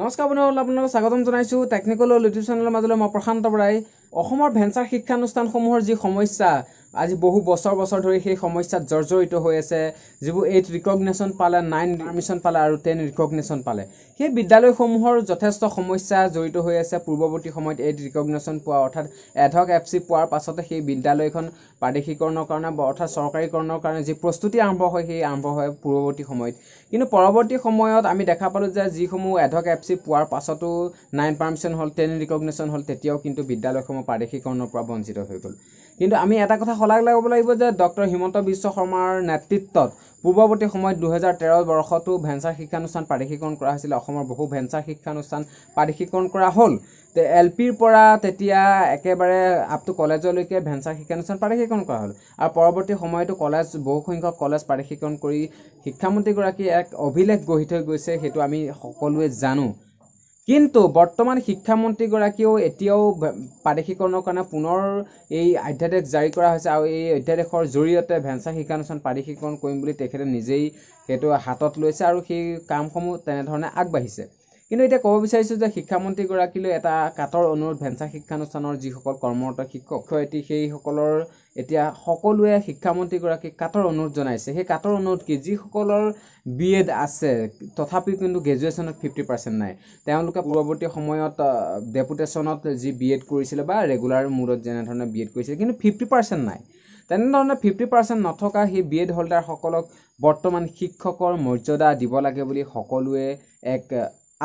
নমস্কাৰ বন্ধুসকল আপোনালোকক স্বাগতম জনাইছোঁ টেকনিকেল ইউটিউব চেনেলৰ মাজলৈ মই প্ৰশান্ত বৰাই অসমৰ ভেঞ্চাৰ শিক্ষানুষ্ঠানসমূহৰ যি সমস্যা আজি বহু বছৰ বছৰ ধৰি সেই সমস্যাত জৰ্জৰিত হৈ আছে যিবোৰ এইট ৰিকগনেশ্যন পালে নাইন পাৰ্মিশ্যন পালে আৰু টেন ৰিকগনেশ্যন পালে সেই বিদ্যালয়সমূহৰ যথেষ্ট সমস্যা জড়িত হৈ আছে পূৰ্বৱৰ্তী সময়ত এইট ৰিকগনেশ্যন পোৱা অৰ্থাৎ এধক এফ চি পোৱাৰ পাছতে সেই বিদ্যালয়খন প্ৰাদেশিকৰণৰ কাৰণে বা অৰ্থাৎ চৰকাৰীকৰণৰ কাৰণে যি প্ৰস্তুতি আৰম্ভ হয় সেই আৰম্ভ হয় পূৰ্বৱৰ্তী সময়ত কিন্তু পৰৱৰ্তী সময়ত আমি দেখা পালোঁ যে যিসমূহ এধক এফ চি পোৱাৰ পাছতো নাইন পাৰ্মিশ্যন হ'ল টেন ৰিকগনেশ্যন হ'ল তেতিয়াও কিন্তু বিদ্যালয়সমূহ অসমৰ পাৰদেশীকৰণৰ পৰা বঞ্চিত হৈ গ'ল কিন্তু আমি এটা কথা শলাগ লাগিব লাগিব যে ডক্টৰ হিমন্ত বিশ্ব শৰ্মাৰ নেতৃত্বত পূৰ্বৱৰ্তী সময়ত দুহেজাৰ তেৰ বৰ্ষতো ভেঞ্চাৰ শিক্ষানুষ্ঠান পাৰদেশীকৰণ কৰা হৈছিলে অসমৰ বহু ভেঞ্চাৰ শিক্ষানুষ্ঠান পাৰদেশীকৰণ কৰা হ'ল এল পিৰ পৰা তেতিয়া একেবাৰে আপ টু কলেজলৈকে ভেঞ্চাৰ শিক্ষানুষ্ঠান পাৰদেশীকৰণ কৰা হ'ল আৰু পৰৱৰ্তী সময়তো কলেজ বহুসংখ্যক কলেজ প্ৰাদেশিকৰণ কৰি শিক্ষামন্ত্ৰীগৰাকীয়ে এক অভিলেখ গঢ়ি থৈ গৈছে সেইটো আমি সকলোৱে জানো কিন্তু বৰ্তমান শিক্ষামন্ত্ৰীগৰাকীয়েও এতিয়াও প্ৰাদেশিকৰণৰ কাৰণে পুনৰ এই অধ্যাদেশ জাৰি কৰা হৈছে আৰু এই অধ্যাদেশৰ জৰিয়তে ভেঞ্চাৰ শিক্ষানুষ্ঠান প্ৰাদেশিকৰণ কৰিম বুলি তেখেতে নিজেই সেইটো হাতত লৈছে আৰু সেই কামসমূহ তেনেধৰণে আগবাঢ়িছে কিন্তু এতিয়া ক'ব বিচাৰিছোঁ যে শিক্ষামন্ত্ৰীগৰাকীলৈ এটা কাটৰ অনুৰোধ ভেঞ্চাৰ শিক্ষানুষ্ঠানৰ যিসকল কৰ্মৰত শিক্ষক ক্ষয়তী সেইসকলৰ এতিয়া সকলোৱে শিক্ষামন্ত্ৰীগৰাকীক কাটৰ অনুৰোধ জনাইছে সেই কাটৰ অনুৰোধ কি যিসকলৰ বি এড আছে তথাপিও কিন্তু গ্ৰেজুৱেশ্যনত ফিফটি পাৰ্চেণ্ট নাই তেওঁলোকে পূৰ্ৱৰ্তী সময়ত ডেপুটেশ্যনত যি বি এড কৰিছিলে বা ৰেগুলাৰ মূৰত যেনেধৰণে বি এড কৰিছিলে কিন্তু ফিফটি পাৰ্চেণ্ট নাই তেনেধৰণে ফিফটি পাৰ্চেণ্ট নথকা সেই বি এড হোল্ডাৰসকলক বৰ্তমান শিক্ষকৰ মৰ্যাদা দিব লাগে বুলি সকলোৱে এক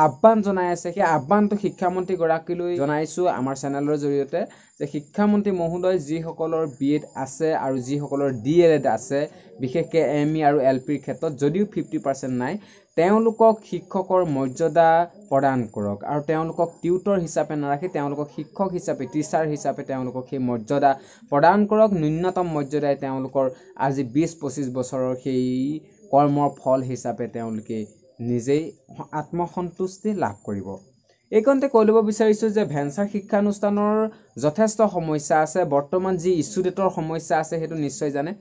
আহ্বান জনাই আছে সেই আহ্বানটো শিক্ষামন্ত্ৰীগৰাকীলৈ জনাইছোঁ আমাৰ চেনেলৰ জৰিয়তে যে শিক্ষামন্ত্ৰী মহোদয় যিসকলৰ বি এড আছে আৰু যিসকলৰ ডি এল এড আছে বিশেষকৈ এম ই e আৰু এল পিৰ ক্ষেত্ৰত যদিও ফিফটি পাৰ্চেণ্ট নাই তেওঁলোকক শিক্ষকৰ মৰ্যাদা প্ৰদান কৰক আৰু তেওঁলোকক টিউটৰ হিচাপে নাৰাখি তেওঁলোকক শিক্ষক হিচাপে টিচাৰ হিচাপে তেওঁলোকক সেই মৰ্যাদা প্ৰদান কৰক ন্যূনতম মৰ্যাদাই তেওঁলোকৰ আজি বিছ পঁচিছ বছৰৰ সেই কৰ্মৰ ফল হিচাপে তেওঁলোকে নিজেই আত্মসন্তুষ্টি লাভ কৰিব এইকণতে কৈ ল'ব বিচাৰিছোঁ যে ভেঞ্চাৰ শিক্ষানুষ্ঠানৰ যথেষ্ট সমস্যা আছে বৰ্তমান যি ইছ্যু ডেটৰ সমস্যা আছে সেইটো নিশ্চয় জানে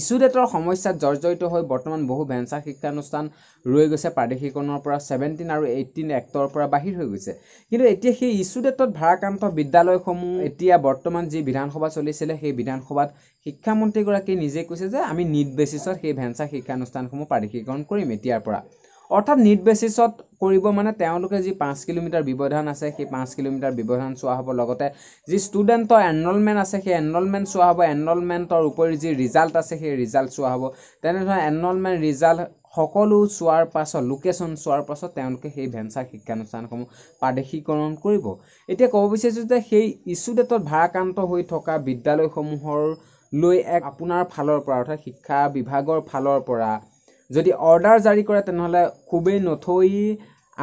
ইছ্যু ডেটৰ সমস্যাত জৰ্জৰিত হৈ বৰ্তমান বহু ভেঞ্চাৰ শিক্ষানুষ্ঠান ৰৈ গৈছে প্ৰাদেশিকৰণৰ পৰা ছেভেণ্টিন আৰু এইটিন এক্টৰ পৰা বাহিৰ হৈ গৈছে কিন্তু এতিয়া সেই ইছ্যু ডেটত ভাৰাক্ৰান্ত বিদ্যালয়সমূহ এতিয়া বৰ্তমান যি বিধানসভা চলিছিলে সেই বিধানসভাত শিক্ষামন্ত্ৰীগৰাকীয়ে নিজেই কৈছে যে আমি নিট বেচিছত সেই ভেঞ্চাৰ শিক্ষানুষ্ঠানসমূহ প্ৰাদেশিকৰণ কৰিম এতিয়াৰ পৰা অৰ্থাৎ নিট বেচিছত কৰিব মানে তেওঁলোকে যি পাঁচ কিলোমিটাৰ ব্যৱধান আছে সেই পাঁচ কিলোমিটাৰ ব্যৱধান চোৱা হ'ব লগতে যি ষ্টুডেণ্টৰ এনৰলমেণ্ট আছে সেই এনৰলমেণ্ট চোৱা হ'ব এনৰলমেণ্টৰ উপৰি যি ৰিজাল্ট আছে সেই ৰিজাল্ট চোৱা হ'ব তেনেধৰণে এনৰলমেণ্ট ৰিজাল্ট সকলো চোৱাৰ পাছত লোকেশ্যন চোৱাৰ পাছত তেওঁলোকে সেই ভেঞ্চাৰ শিক্ষানুষ্ঠানসমূহ প্ৰাদেশীকৰণ কৰিব এতিয়া ক'ব বিচাৰিছোঁ যে সেই ইছ্যু ডেটত ভাৰাক্ৰান্ত হৈ থকা বিদ্যালয়সমূহৰ লৈ এক আপোনাৰ ফালৰ পৰা অৰ্থাৎ শিক্ষা বিভাগৰ ফালৰ পৰা যদি অৰ্ডাৰ জাৰি কৰে তেনেহ'লে খুবেই নথৈ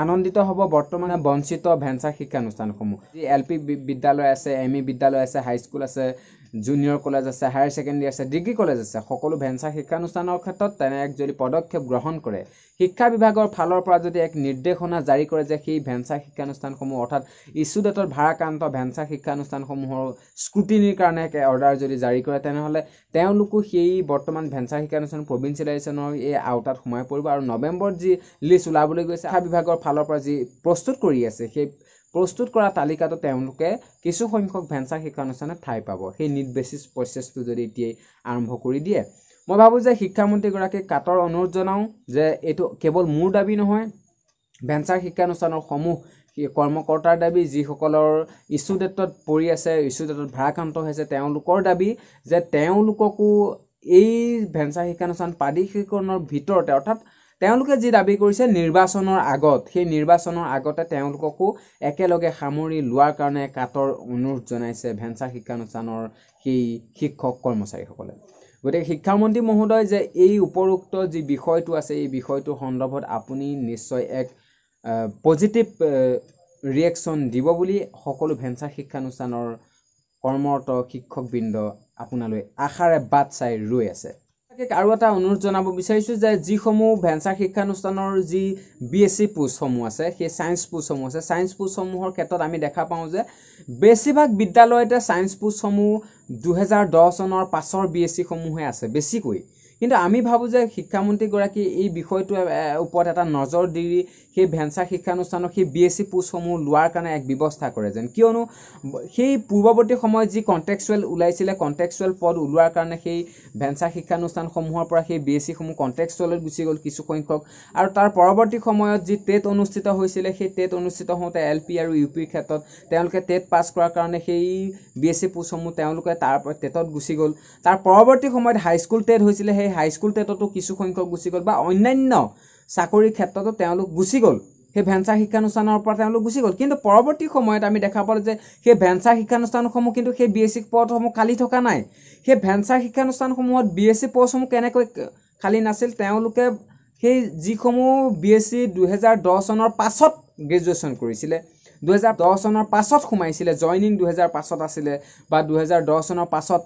আনন্দিত হ'ব বৰ্তমানে বঞ্চিত ভেঞ্চাৰ শিক্ষানুষ্ঠানসমূহ যি এল পি বিদ্যালয় আছে এম ই e বিদ্যালয় আছে হাইস্কুল আছে জুনিয়ৰ কলেজ আছে হায়াৰ ছেকেণ্ডেৰী আছে ডিগ্ৰী কলেজ আছে সকলো ভেঞ্চাৰ শিক্ষানুষ্ঠানৰ ক্ষেত্ৰত তেনে এক যদি পদক্ষেপ গ্ৰহণ কৰে শিক্ষা বিভাগৰ ফালৰ পৰা যদি এক নিৰ্দেশনা জাৰি কৰে যে সেই ভেঞ্চাৰ শিক্ষানুষ্ঠানসমূহ অৰ্থাৎ ইছুডেটত ভাৰাক্ৰান্ত ভেঞ্চাৰ শিক্ষানুষ্ঠানসমূহৰ স্ক্ৰুটিনিৰ কাৰণে এক অৰ্ডাৰ যদি জাৰি কৰে তেনেহ'লে তেওঁলোকো সেই বৰ্তমান ভেঞ্চাৰ শিক্ষানুষ্ঠান প্ৰভিঞ্চিয়েলাইজেশ্যনৰ এই আওতাত সোমাই পৰিব আৰু নৱেম্বৰত যি লিষ্ট ওলাবলৈ গৈছে শিক্ষা বিভাগৰ ফালৰ পৰা যি প্ৰস্তুত কৰি আছে সেই প্ৰস্তুত কৰা তালিকাটো তেওঁলোকে কিছুসংখ্যক ভেঞ্চাৰ শিক্ষানুষ্ঠানত ঠাই পাব সেই নিট বেচিছ প্ৰচেছটো যদি এতিয়াই আৰম্ভ কৰি দিয়ে মই ভাবোঁ যে শিক্ষামন্ত্ৰীগৰাকীক কাটৰ অনুৰোধ জনাওঁ যে এইটো কেৱল মোৰ দাবী নহয় ভেঞ্চাৰ শিক্ষানুষ্ঠানৰ সমূহ কৰ্মকৰ্তাৰ দাবী যিসকলৰ ইছ্যু ডেটত পৰি আছে ইছ্যু ডেটত ভাৰাক্ৰান্ত হৈছে তেওঁলোকৰ দাবী যে তেওঁলোককো এই ভেঞ্চাৰ শিক্ষানুষ্ঠান প্ৰাদেশিকৰণৰ ভিতৰতে অৰ্থাৎ তেওঁলোকে যি দাবী কৰিছে নিৰ্বাচনৰ আগত সেই নিৰ্বাচনৰ আগতে তেওঁলোককো একেলগে সামৰি লোৱাৰ কাৰণে কাটৰ অনুৰোধ জনাইছে ভেঞ্চাৰ শিক্ষানুষ্ঠানৰ সেই শিক্ষক কৰ্মচাৰীসকলে গতিকে শিক্ষামন্ত্ৰী মহোদয় যে এই উপৰোক্ত যি বিষয়টো আছে এই বিষয়টো সন্দৰ্ভত আপুনি নিশ্চয় এক পজিটিভ ৰিয়েকশ্যন দিব বুলি সকলো ভেঞ্চাৰ শিক্ষানুষ্ঠানৰ কৰ্মৰত শিক্ষকবৃন্দ আপোনালৈ আশাৰে বাট চাই ৰৈ আছে আৰু এটা অনুৰোধ জনাব বিচাৰিছোঁ যে যিসমূহ ভেঞ্চাৰ শিক্ষানুষ্ঠানৰ যি বি এছ চি পোষ্টসমূহ আছে সেই ছায়েঞ্চ পোষ্টসমূহ আছে ছায়েঞ্চ পোষ্টসমূহৰ ক্ষেত্ৰত আমি দেখা পাওঁ যে বেছিভাগ বিদ্যালয়তে ছায়েঞ্চ পোষ্টসমূহ দুহেজাৰ দহ চনৰ পাছৰ বি এছ চিসমূহে আছে বেছিকৈ কিন্তু আমি ভাবোঁ যে শিক্ষামন্ত্ৰীগৰাকী এই বিষয়টোৰ ওপৰত এটা নজৰ দি সেই ভেঞ্চাৰ শিক্ষানুষ্ঠানক সেই বি এছ চি পোষ্টসমূহ লোৱাৰ কাৰণে এক ব্যৱস্থা কৰে যেন কিয়নো সেই পূৰ্বৱৰ্তী সময়ত যি কণ্টেক্সুৱেল ওলাইছিলে কণ্টেক্সুৱেল পদ ওলোৱাৰ কাৰণে সেই ভেঞ্চাৰ শিক্ষানুষ্ঠানসমূহৰ পৰা সেই বি এছ চিসমূহ কণ্টেক্সুৱেলত গুচি গ'ল কিছুসংখ্যক আৰু তাৰ পৰৱৰ্তী সময়ত যি টেট অনুষ্ঠিত হৈছিলে সেই টেট অনুষ্ঠিত হওঁতে এল পি আৰু ইউ পিৰ ক্ষেত্ৰত তেওঁলোকে টেট পাছ কৰাৰ কাৰণে সেই বি এছ চি পোষ্টসমূহ তেওঁলোকে তাৰ টেটত গুচি গ'ল তাৰ পৰৱৰ্তী সময়ত হাইস্কুল টেট হৈছিলে সেই হাইস্কুল টেটতো কিছু সংখ্যক গুচি গ'ল বা অন্যান্য চাকৰিৰ ক্ষেত্ৰতো তেওঁলোক গুচি গ'ল সেই ভেঞ্চাৰ শিক্ষানুষ্ঠানৰ পৰা তেওঁলোক গুচি গ'ল কিন্তু পৰৱৰ্তী সময়ত আমি দেখা পালোঁ যে সেই ভেঞ্চাৰ শিক্ষানুষ্ঠানসমূহ কিন্তু সেই বি এছ চি পদসমূহ খালী থকা নাই সেই ভেঞ্চাৰ শিক্ষানুষ্ঠানসমূহত বি এছ চি পদসমূহ কেনেকৈ খালী নাছিল তেওঁলোকে সেই যিসমূহ বি এছ চি দুহেজাৰ দহ চনৰ পাছত গ্ৰেজুৱেশ্যন কৰিছিলে দুহেজাৰ দহ চনৰ পাছত সোমাইছিলে জইনিং দুহেজাৰ পাছত আছিলে বা দুহেজাৰ দহ চনৰ পাছত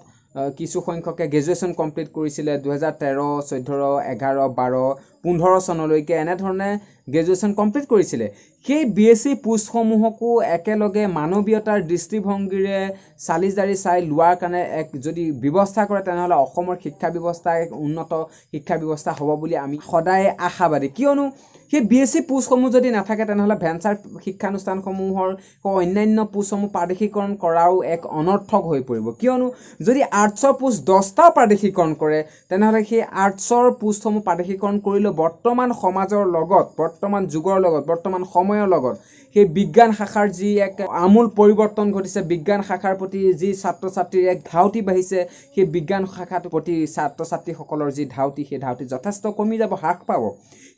কিছু সংখ্যকে গ্ৰেজুৱেশ্যন কমপ্লিট কৰিছিলে দুহেজাৰ তেৰ চৈধ্য এঘাৰ বাৰ পোন্ধৰ চনলৈকে এনেধৰণে গ্ৰেজুৱেশ্যন কমপ্লিট কৰিছিলে সেই বি এছ চি পোষ্টসমূহকো একেলগে মানৱীয়তাৰ দৃষ্টিভংগীৰে চালি জাৰি চাই লোৱাৰ কাৰণে এক যদি ব্যৱস্থা কৰে তেনেহ'লে অসমৰ শিক্ষা ব্যৱস্থা এক উন্নত শিক্ষা ব্যৱস্থা হ'ব বুলি আমি সদায় আশাবাদী কিয়নো সেই বি এছ চি পোষ্টসমূহ যদি নাথাকে তেনেহ'লে ভেঞ্চাৰ শিক্ষানুষ্ঠানসমূহৰ অন্যান্য পোষ্টসমূহ প্ৰাদেশীকৰণ কৰাও এক অনৰ্থক হৈ পৰিব কিয়নো যদি আৰ্টছৰ পোষ্ট দহটাও প্ৰাদেশীকৰণ কৰে তেনেহ'লে সেই আৰ্টছৰ পোষ্টসমূহ প্ৰাদেশীকৰণ কৰিলেও বৰ্তমান সমাজৰ লগত বৰ্তমান যুগৰ লগত বৰ্তমান সময়ৰ লগত সেই বিজ্ঞান শাখাৰ যি এক আমূল পৰিৱৰ্তন ঘটিছে বিজ্ঞান শাখাৰ প্ৰতি যি ছাত্ৰ ছাত্ৰীৰ এক ধাউতি বাঢ়িছে সেই বিজ্ঞান শাখাটোৰ প্ৰতি ছাত্ৰ ছাত্ৰীসকলৰ যি ধাউতি সেই ধাউতি যথেষ্ট কমি যাব হ্ৰাস পাব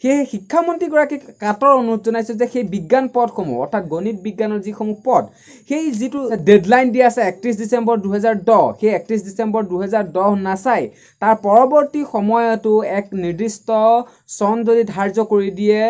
সেয়েহে শিক্ষামন্ত্ৰীগৰাকীক কাটৰ অনুৰোধ জনাইছোঁ যে সেই বিজ্ঞান পদসমূহ অৰ্থাৎ গণিত বিজ্ঞানৰ যিসমূহ পদ সেই যিটো ডেডলাইন দিয়া আছে একত্ৰিছ ডিচেম্বৰ দুহেজাৰ দহ সেই একত্ৰিছ ডিচেম্বৰ দুহেজাৰ দহ নাচাই তাৰ পৰৱৰ্তী সময়তো এক নিৰ্দিষ্ট চন যদি ধাৰ্য কৰি দিয়ে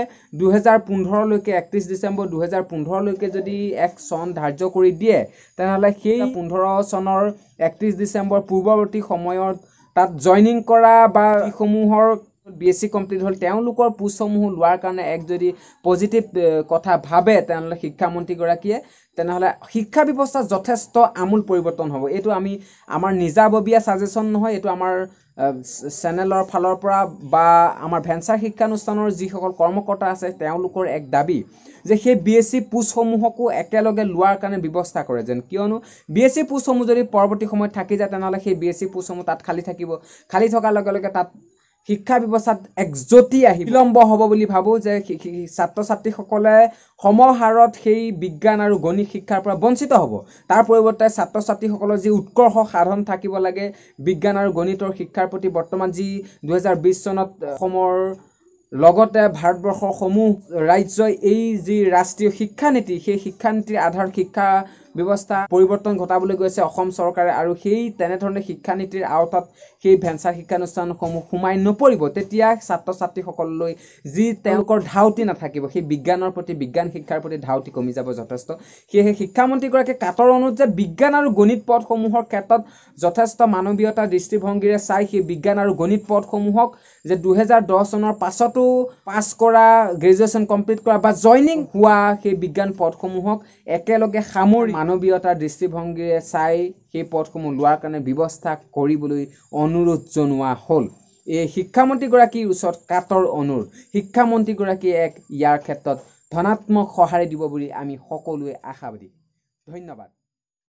দুহেজাৰ পোন্ধৰলৈকে একত্ৰিছ ডিচেম্বৰ দুহেজাৰ দুহেজাৰ পোন্ধৰলৈকে যদি এক চন ধাৰ্য কৰি দিয়ে তেনেহ'লে সেই পোন্ধৰ চনৰ একত্ৰিছ ডিচেম্বৰ পূৰ্বৱৰ্তী সময়ত তাত জইনিং কৰা বা সমূহৰ বি এছ চি কমপ্লিট হ'ল তেওঁলোকৰ পোষ্টসমূহ লোৱাৰ কাৰণে এক যদি পজিটিভ কথা ভাবে তেনেহ'লে শিক্ষামন্ত্ৰীগৰাকীয়ে তেনেহ'লে শিক্ষা ব্যৱস্থা যথেষ্ট আমূল পৰিৱৰ্তন হ'ব এইটো আমি আমাৰ নিজাববীয়া ছাজেশ্যন নহয় এইটো আমাৰ চেনেলৰ ফালৰ পৰা বা আমাৰ ভেঞ্চাৰ শিক্ষানুষ্ঠানৰ যিসকল কৰ্মকৰ্তা আছে তেওঁলোকৰ এক দাবী যে সেই বি এছ চি পোষ্টসমূহকো একেলগে লোৱাৰ কাৰণে ব্যৱস্থা কৰে যেন কিয়নো বি এছ চি পোষ্টসমূহ যদি পৰৱৰ্তী সময়ত থাকি যায় তেনেহ'লে সেই বি এছ চি পোষ্টসমূহ তাত খালী থাকিব খালী থকাৰ লগে লগে তাত শিক্ষা ব্যৱস্থাত এক জটি আহি বিলম্ব হ'ব বুলি ভাবোঁ যে ছাত্ৰ ছাত্ৰীসকলে সমহাৰত সেই বিজ্ঞান আৰু গণিত শিক্ষাৰ পৰা বঞ্চিত হ'ব তাৰ পৰিৱৰ্তে ছাত্ৰ ছাত্ৰীসকলৰ যি উৎকৰ্ষ সাধন থাকিব লাগে বিজ্ঞান আৰু গণিতৰ শিক্ষাৰ প্ৰতি বৰ্তমান যি দুহেজাৰ বিছ চনত অসমৰ লগতে ভাৰতবৰ্ষসমূহ ৰাজ্যই এই যি ৰাষ্ট্ৰীয় শিক্ষানীতি সেই শিক্ষানীতিৰ আধাৰত শিক্ষা ব্যৱস্থা পৰিৱৰ্তন ঘটাবলৈ গৈছে অসম চৰকাৰে আৰু সেই তেনেধৰণে শিক্ষানীতিৰ আওতাত সেই ভেঞ্চাৰ শিক্ষানুষ্ঠানসমূহ সোমাই নপৰিব তেতিয়া ছাত্ৰ ছাত্ৰীসকললৈ যি তেওঁলোকৰ ধাউতি নাথাকিব সেই বিজ্ঞানৰ প্ৰতি বিজ্ঞান শিক্ষাৰ প্ৰতি ধাউতি কমি যাব যথেষ্ট সেয়েহে শিক্ষামন্ত্ৰীগৰাকীয়ে কাটৰ অনুৰোধ যে বিজ্ঞান আৰু গণিত পদসমূহৰ ক্ষেত্ৰত যথেষ্ট মানৱীয়তা দৃষ্টিভংগীৰে চাই সেই বিজ্ঞান আৰু গণিত পদসমূহক যে দুহেজাৰ দহ চনৰ পাছতো পথটো পাছ কৰা গ্ৰেজুৱেশ্যন কমপ্লিট কৰা বা জইনিং হোৱা সেই বিজ্ঞান পদসমূহক একেলগে সামৰি মানৱীয়তাৰ দৃষ্টিভংগীৰে চাই সেই পদসমূহ লোৱাৰ কাৰণে ব্যৱস্থা কৰিবলৈ অনুৰোধ জনোৱা হ'ল এই শিক্ষামন্ত্ৰীগৰাকীৰ ওচৰত কাটৰ অনুৰোধ শিক্ষামন্ত্ৰীগৰাকীয়ে এক ইয়াৰ ক্ষেত্ৰত ধনাত্মক সঁহাৰি দিব বুলি আমি সকলোৱে আশাবাদী ধন্যবাদ